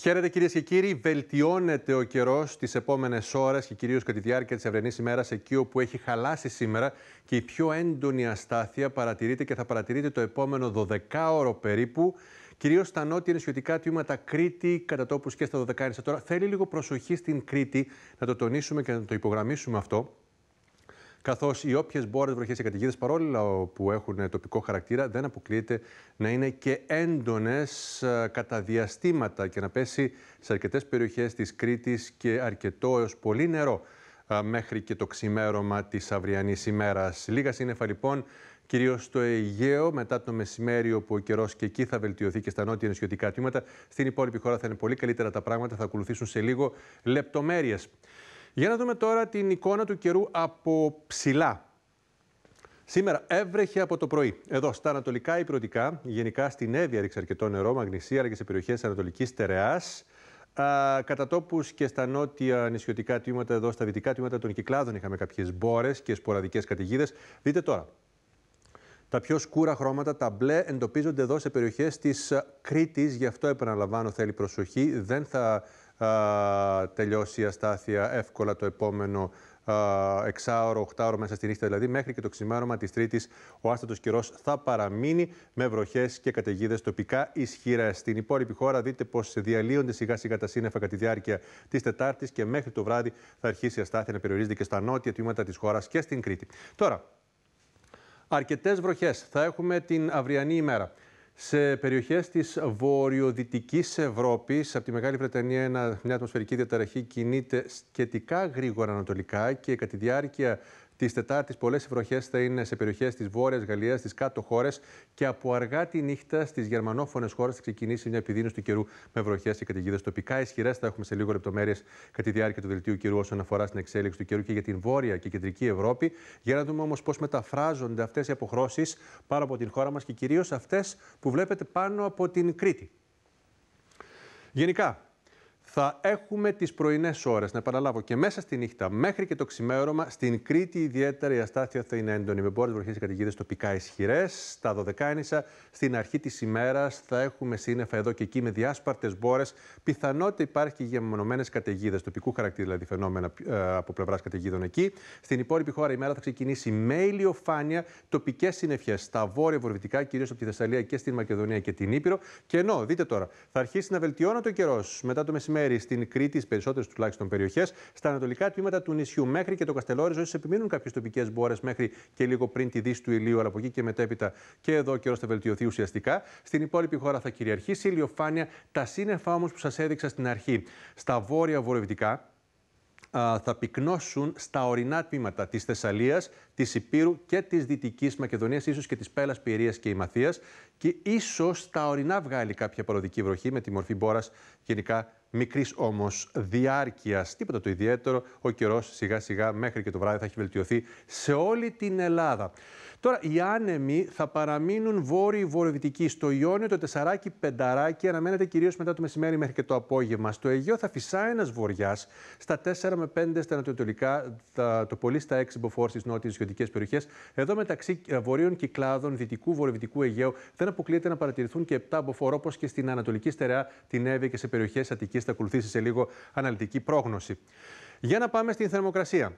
Χαίρετε κυρίες και κύριοι. Βελτιώνεται ο καιρός τις επόμενες ώρες και κυρίως κατά τη διάρκεια της ευρενής ημέρας, εκεί όπου έχει χαλάσει σήμερα και η πιο έντονη αστάθεια παρατηρείται και θα παρατηρείται το επόμενο 12ωρο περίπου. Κυρίως στα νότια νησιωτικά τμήματα Κρήτη, κατά τόπους και στα 12 Τώρα θέλει λίγο προσοχή στην Κρήτη, να το τονίσουμε και να το υπογραμμίσουμε αυτό καθώς οι όποιες μπόρες, βροχές και καταιγίδες, παρόλα που έχουν τοπικό χαρακτήρα, δεν αποκλείεται να είναι και έντονες ε, κατά διαστήματα και να πέσει σε αρκετές περιοχές της Κρήτης και αρκετό έως πολύ νερό ε, μέχρι και το ξημέρωμα της αυριανής ημέρας. Λίγα σύννεφα λοιπόν κυρίως στο Αιγαίο, μετά το μεσημέρι, όπου ο καιρός και εκεί θα βελτιωθεί και στα νότια νησιωτικά τμήματα. Στην υπόλοιπη χώρα θα είναι πολύ καλύτερα τα πράγματα, θα ακολουθήσουν σε λίγο λεπτομέρειες. Για να δούμε τώρα την εικόνα του καιρού από ψηλά. Σήμερα έβρεχε από το πρωί. Εδώ στα ανατολικά υπηρετικά, γενικά στην Εύη ρίξε αρκετό νερό, μαγνησία αλλά και σε περιοχές Ανατολικής Τερεάς. Κατά τόπους και στα νότια νησιωτικά τμήματα, εδώ στα δυτικά τμήματα των κυκλάδων, είχαμε κάποιες μπόρες και σποραδικές καταιγίδες. Δείτε τώρα. Τα πιο σκούρα χρώματα, τα μπλε, εντοπίζονται εδώ σε περιοχές της Κρήτης. Γι' αυτό επαναλαμβάνω, θέλει προσοχή. Δεν θα α, τελειώσει η αστάθεια εύκολα το επόμενο εξάωρο, οχτάωρο μέσα στη νύχτα δηλαδή, μέχρι και το ξημέρωμα της Τρίτης ο άστατος καιρός θα παραμείνει με βροχές και καταιγίδες τοπικά ισχυρέ. Στην υπόλοιπη χώρα, δείτε πως διαλύονται σιγά σιγά τα σύννεφα κατά τη διάρκεια της Τετάρτης και μέχρι το βράδυ θα αρχίσει η αστάθεια να περιορίζεται και στα νότια τμήματα της χώρας και στην Κρήτη. Τώρα, αρκετές βροχές θα έχουμε την αυριανή ημέρα σε περιοχές της βορειοδυτικής Ευρώπης, από τη Μεγάλη Βρετανία, μια ατμοσφαιρική διαταραχή κινείται σχετικά γρήγορα ανατολικά και κατά τη διάρκεια Τη Τετάρτης, πολλές βροχές θα είναι σε περιοχές της Βόρειας Γαλλίας, στι κάτω χώρες και από αργά τη νύχτα στις γερμανόφωνες χώρες θα ξεκινήσει μια επιδείνωση του καιρού με βροχές και καταιγίδες τοπικά. Ισχυρέ θα έχουμε σε λίγο λεπτομέρειες κατά τη διάρκεια του δελτίου καιρού όσον αφορά στην εξέλιξη του καιρού και για την Βόρεια και Κεντρική Ευρώπη. Για να δούμε όμως πώς μεταφράζονται αυτές οι αποχρώσεις πάνω από την χώρα μας και κυρίως αυτές που βλέπετε πάνω από την Κρήτη. Γενικά, θα έχουμε τις πρωινές ώρες. Να επαναλάβω και μέσα στη νύχτα μέχρι και το ξημέρωμα. Στην Κρήτη, ιδιαίτερα η αστάθεια θα είναι έντονη. Με μπόρες βροχές και καταιγίδες τοπικά ισχυρές. Στα Δωδεκάνησα, στην αρχή της ημέρας, θα έχουμε σύννεφα εδώ και εκεί με διάσπαρτες μπόρες. Πιθανότητα υπάρχει και για μεμονωμένε καταιγίδες, τοπικού χαρακτήρα δηλαδή φαινόμενα ε, από πλευράς καταιγίδων εκεί. Στην υπόλοιπη χώρα η μέρα θα ξεκινήσει με ηλιοφάνεια, τοπικές συννεφιέ στα βόρεια-βορβητικά, κυρίως από τη Θεσσαλία και στην Μακεδονία και την Ήπειρο. Και ενώ, δείτε τώρα, θα αρχίσει να βελτιώνεται ο καιρός μετά το μεσημέρι στην Κρήτη, στις περισσότερες τουλάχιστον περιοχές, στα ανατολικά τμήματα του νησιού μέχρι και το Καστελόριζο, ίσως επιμείνουν κάποιες τοπικές μπόρες μέχρι και λίγο πριν τη δύση του ηλίου, αλλά από εκεί και μετέπειτα και εδώ καιρός θα βελτιωθεί ουσιαστικά. Στην υπόλοιπη χώρα θα κυριαρχήσει ηλιοφάνεια, τα σύννεφα όμως που σας έδειξα στην αρχή, στα βόρεια-βορειοδυτικά, θα πυκνώσουν στα ορεινά τμήματα της Θεσσαλίας, της Υπήρου και της Δυτικής Μακεδονίας, ίσως και της Πέλας Πυρίας και Ημαθίας και ίσως στα ορεινά βγάλει κάποια παροδική βροχή με τη μορφή μπόρας γενικά Μικρής όμως διάρκειας, τίποτα το ιδιαίτερο. Ο καιρός σιγά σιγά μέχρι και το βράδυ θα έχει βελτιωθεί σε όλη την Ελλάδα. Τώρα, οι άνεμοι θα παραμείνουν βόρειο-βορειοδυτικοί. Στο Ιόνιο το 4 πενταράκι αναμένεται κυρίως μετά το μεσημέρι μέχρι και το απόγευμα. Στο Αιγαίο θα φυσάει ένας βορειά στα 4 με 5 στα ανατολικά, το πολύ στα 6 μποφόρ στις νότιες ιδιωτικές περιοχές. Εδώ μεταξύ ε, βορείων κυκλάδων δυτικού-βορειοδυτικού Αιγαίου δεν αποκλείεται να παρατηρηθούν και 7 μποφόρ όπως και στην ανατολική στερεά την Εύη και σε περιοχές Αττικής θερμοκρασιακής θα ακολουθήσει σε λίγο αναλυτική πρόγνωση. Για να πάμε στην θερμοκρασία.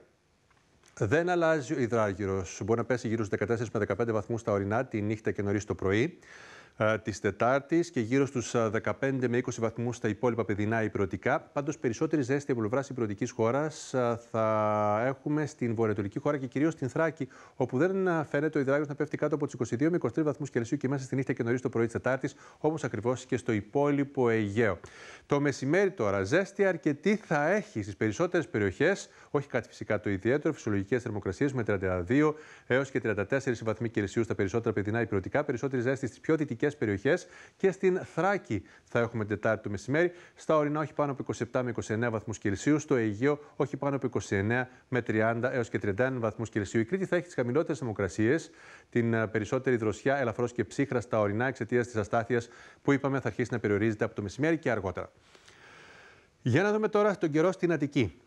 Δεν αλλάζει ο υδράργυρος. Μπορεί να πέσει γύρω στους 14 με 15 βαθμού στα ορεινά τη νύχτα και νωρίς το πρωί. Ε, της Τετάρτης και γύρω στους 15 ε, με 20 βαθμούς στα υπόλοιπα παιδινά υπηρετικά. Πάντως περισσότερη ζέστη από πλευράς υπηρετικής χώρας ε, θα έχουμε στην βορειοτολική χώρα και κυρίως στην Θράκη, όπου δεν φαίνεται ο υδράγιος να πέφτει κάτω από τους 22 με 23 βαθμούς Κελσίου και μέσα στη νύχτα και νωρίς το πρωί της Τετάρτης, όπως ακριβώς και στο υπόλοιπο Αιγαίο. Το μεσημέρι τώρα, ζέστη αρκετή θα έχει στις περισσότερες περιοχές, όχι κάτι φυσικά το ιδιαίτερο, φυσιολογικές θερμοκρασίες με 32 έως και 34 βαθμοί Κελσίου στα περισσότερα παιδινά υπηρετικά, περισσότερη ζέστη στις πιο δυτικές περιοχές και στην Θράκη θα έχουμε Τετάρτη το μεσημέρι. Στα ορεινά όχι πάνω από 27 με 29 βαθμούς Κελσίου. Στο Αιγαίο όχι πάνω από 29 με 30 έως και 31 βαθμούς Κελσίου. Η Κρήτη θα έχει τις χαμηλότερες θερμοκρασίες, την ε, περισσότερη δροσιά, ελαφρώς και ψύχρα στα ορεινά εξαιτίας της αστάθειας που είπαμε θα αρχίσει να περιορίζεται από το μεσημέρι και αργότερα. Για να δούμε τώρα τον καιρό στην Αττική.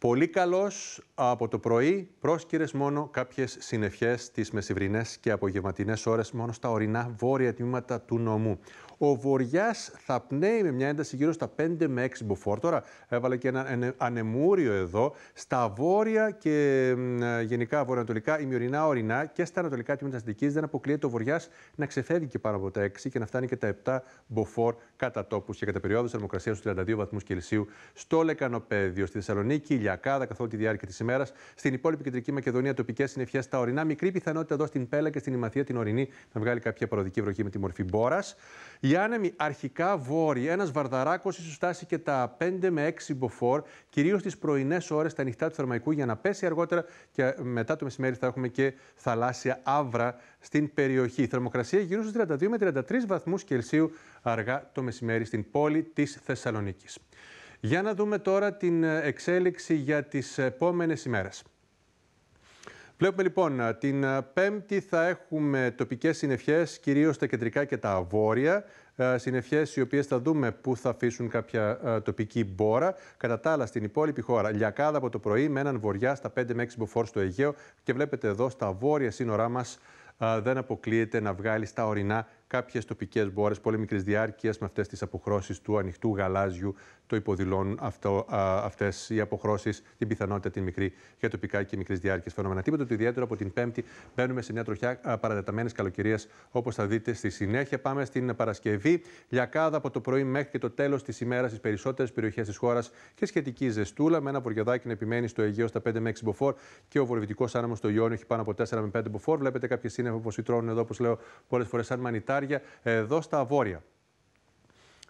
Πολύ καλός από το πρωί, πρόσκυρες μόνο κάποιες συννεφιές τις μεσηβρινές και απογευματινές ώρες μόνο στα ορεινά βόρεια τμήματα του νομού. Ο Βοριάς θα πνέει με μια ένταση γύρω στα 5 με 6 μποφόρ. Τώρα έβαλε και ένα ανεμούριο εδώ. Στα βόρεια και γενικά βορειοανατολικά, ημιωρινά, ορεινά και στα ανατολικά τμήματα της Δυτική δεν αποκλείεται ο Βοριάς να ξεφεύγει και πάνω από τα 6 και να φτάνει και τα 7 μποφόρ κατά τόπους και κατά περιόδους θερμοκρασία στους 32 βαθμούς Κελσίου στο Λεκανοπέδιο, στη Θεσσαλονίκη, Ηλιακάδα καθ' όλη τη διάρκεια της ημέρας. Στην υπόλοιπη κεντρική Μακεδονία τοπικές συνεφιέ στα ορεινά. Μικρή πιθανότητα εδώ στην Πέλα και στην Ημαθία την ορεινή να βγάλει κάποια παροδική βροχή με τη μορφή μπόρας. Οι άνεμοι αρχικά βόρεια, ένας βαρδαράκος ίσως φτάσει και τα 5 με 6 μποφόρ, κυρίως τις πρωινές ώρες, τα νυχτά του Θερμαϊκού, για να πέσει αργότερα και μετά το μεσημέρι θα έχουμε και θαλάσσια άβρα στην περιοχή. θερμοκρασία γύρω στους 32 με 33 βαθμούς Κελσίου αργά το μεσημέρι στην πόλη της Θεσσαλονίκης. Για να δούμε τώρα την εξέλιξη για τις επόμενες ημέρες. Βλέπουμε λοιπόν ε, την ε, Πέμπτη θα έχουμε τοπικές συνεφιές, κυρίως τα κεντρικά και τα βόρεια. Ε, συνεφιές οι οποίες θα δούμε που θα αφήσουν κάποια τοπική μπόρα. Κατά τα άλλα στην υπόλοιπη χώρα, λιακάδα από το πρωί με έναν βοριά στα 5 με 6 μποφόρ στο Αιγαίο. Και βλέπετε εδώ στα βόρεια σύνορά μας δεν αποκλείεται να βγάλει στα ορεινά Κάποιες τοπικές μπόρες πολύ μικρής διάρκειας με αυτές τις αποχρώσεις του ανοιχτού γαλάζιου το υποδηλώνουν αυτές οι αποχρώσεις, την πιθανότητα την μικρή για τοπικά και μικρής διάρκειας φαινόμενα. Τίποτα το ιδιαίτερο από την Πέμπτη μπαίνουμε σε μια τροχιά παρατεταμένης καλοκαιρίας όπως θα δείτε στη συνέχεια. Πάμε στην Παρασκευή. Λιακάδα από το πρωί μέχρι και το τέλος της ημέρας στις περισσότερες περιοχές της χώρας και σχετική ζεστούλα με ένα βοριαδάκι να επιμένει στο Αιγαίο στα 5 με 6 μποφόρ και ο βορειοδυτικός άνεμος στο Ιόνιο έχει πάνω από 4 με 5 μποφόρ. Βλέπετε κάποιε σύννεφα που σφυτρώνουν εδώ, όπως λέω πολλές φορές, σαν μανιτάρι εδώ στα βόρεια.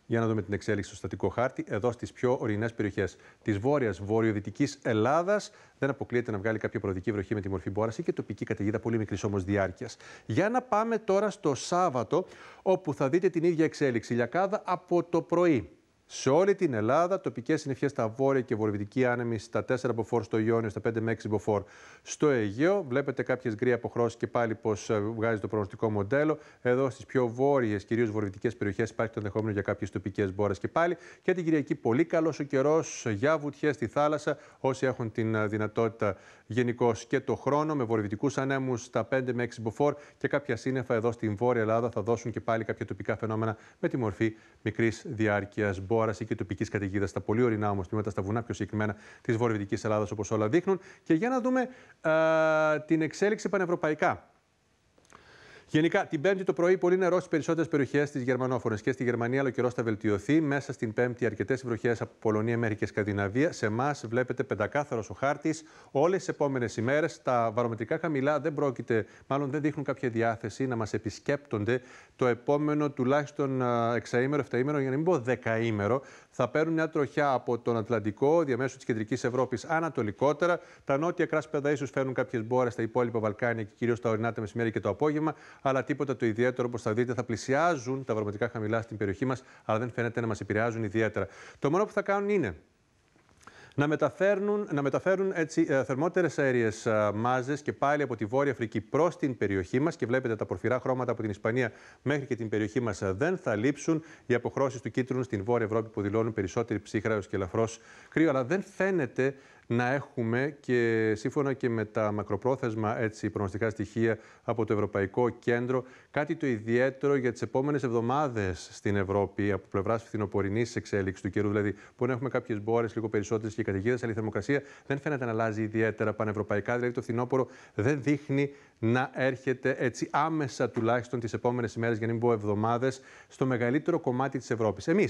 Για να δούμε την εξέλιξη στο στατικό χάρτη, εδώ στις πιο ορεινές περιοχές της βόρειας βορειοδυτική Ελλάδας. Δεν αποκλείεται να βγάλει κάποια προοδική βροχή με τη μορφή μπόραση και τοπική καταιγίδα πολύ μικρής όμως διάρκειας. Για να πάμε τώρα στο Σάββατο, όπου θα δείτε την ίδια εξέλιξη. Λιακάδα από το πρωί. Σε όλη την Ελλάδα, τοπικές συννεφιές στα βόρεια και βορειοδυτική άνεμη στα 4 μποφόρ στο Ιόνιο, στα 5 με 6 μποφόρ στο Αιγαίο. Βλέπετε κάποιες γκρι αποχρώσεις και πάλι πώς ε, βγάζει το προγνωστικό μοντέλο. Εδώ στις πιο βόρειες, κυρίως βορειοδυτικές περιοχές, υπάρχει το ενδεχόμενο για κάποιες τοπικές μπόρες και πάλι. Και την Κυριακή, πολύ καλός ο καιρός για βουτιές στη θάλασσα. Όσοι έχουν την ε, δυνατότητα γενικώς και το χρόνο, με βορειοδυτικούς ανέμους στα 5 με 6 μποφόρ και κάποια σύννεφα εδώ στην βόρεια Ελλάδα θα δώσουν και πάλι κάποια τοπικά φαινόμενα με τη μορφή μικρής διάρκειας χώρας ή και τοπικής καταιγίδας στα πολύ ορεινά όμως τμήματα, στα βουνά πιο συγκεκριμένα της Βορειοδυτική Ελλάδας, όπως όλα δείχνουν. Και για να δούμε ε, την εξέλιξη πανευρωπαϊκά. Γενικά, την Πέμπτη το πρωί, πολύ νερό στις περισσότερες περιοχές της Γερμανόφωνη και στη Γερμανία, αλλά ο καιρός θα βελτιωθεί. Μέσα στην Πέμπτη, αρκετές βροχές από Πολωνία μέχρι και Σκανδιναβία. Σε εμάς βλέπετε πεντακάθαρος ο χάρτης. Όλες τις επόμενες ημέρες τα βαρομετρικά χαμηλά δεν πρόκειται, μάλλον δεν δείχνουν κάποια διάθεση να μας επισκέπτονται το επόμενο τουλάχιστον ε, εξαήμερο, εφταήμερο, για να μην πω δεκαήμερο θα παίρνουν μια τροχιά από τον Ατλαντικό, διαμέσου της κεντρικής Ευρώπης ανατολικότερα. Τα νότια κράσπεδα ίσως φέρνουν κάποιες μπόρες στα υπόλοιπα Βαλκάνια και κυρίως τα ορεινά τα μεσημέρι και το απόγευμα. Αλλά τίποτα το ιδιαίτερο, όπως θα δείτε, θα πλησιάζουν τα βαρματικά χαμηλά στην περιοχή μας, αλλά δεν φαίνεται να μας επηρεάζουν ιδιαίτερα. Το μόνο που θα κάνουν είναι να μεταφέρουν, να μεταφέρουν έτσι ε, θερμότερες αέριες ε, μάζες και πάλι από τη Βόρεια Αφρική προς την περιοχή μας και βλέπετε τα πορφυρά χρώματα από την Ισπανία μέχρι και την περιοχή μας ε, δεν θα λείψουν. Οι αποχρώσεις του κίτρινου στην Βόρεια Ευρώπη που δηλώνουν περισσότερη ψύχρα και ελαφρώς κρύο, αλλά δεν φαίνεται να έχουμε και σύμφωνα και με τα μακροπρόθεσμα έτσι, στοιχεία από το Ευρωπαϊκό Κέντρο, κάτι το ιδιαίτερο για τις επόμενες εβδομάδες στην Ευρώπη από πλευράς φθινοπορεινής εξέλιξης του καιρού. Δηλαδή, που να έχουμε κάποιες μπόρες λίγο περισσότερες και καταιγίδες, αλλά η θερμοκρασία δεν φαίνεται να αλλάζει ιδιαίτερα πανευρωπαϊκά. Δηλαδή, το φθινόπωρο δεν δείχνει να έρχεται έτσι άμεσα τουλάχιστον τις επόμενες ημέρε, για να μην πω εβδομάδες, στο μεγαλύτερο κομμάτι της Ευρώπης. Εμείς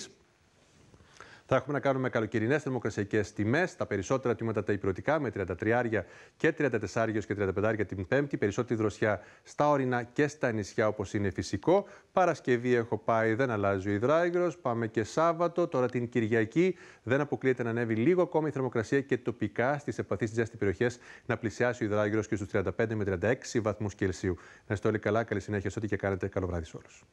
θα έχουμε να κάνουμε καλοκαιρινές θερμοκρασιακές τιμές. Τα περισσότερα τμήματα τα υπηρετικά με 33 άρια και 34 άρια και 35 άρια την Πέμπτη. Περισσότερη δροσιά στα ορεινά και στα νησιά όπως είναι φυσικό. Παρασκευή έχω πάει, δεν αλλάζει ο υδράγυρο. Πάμε και Σάββατο. Τώρα την Κυριακή δεν αποκλείεται να ανέβει λίγο ακόμα η θερμοκρασία και τοπικά στις επαθεί ζέστη περιοχές να πλησιάσει ο υδράγυρο και στους 35 με 36 βαθμούς Κελσίου. Να είστε όλοι καλά. Καλή συνέχεια σε ό,τι και κάνετε. Καλό βράδυ σε όλους.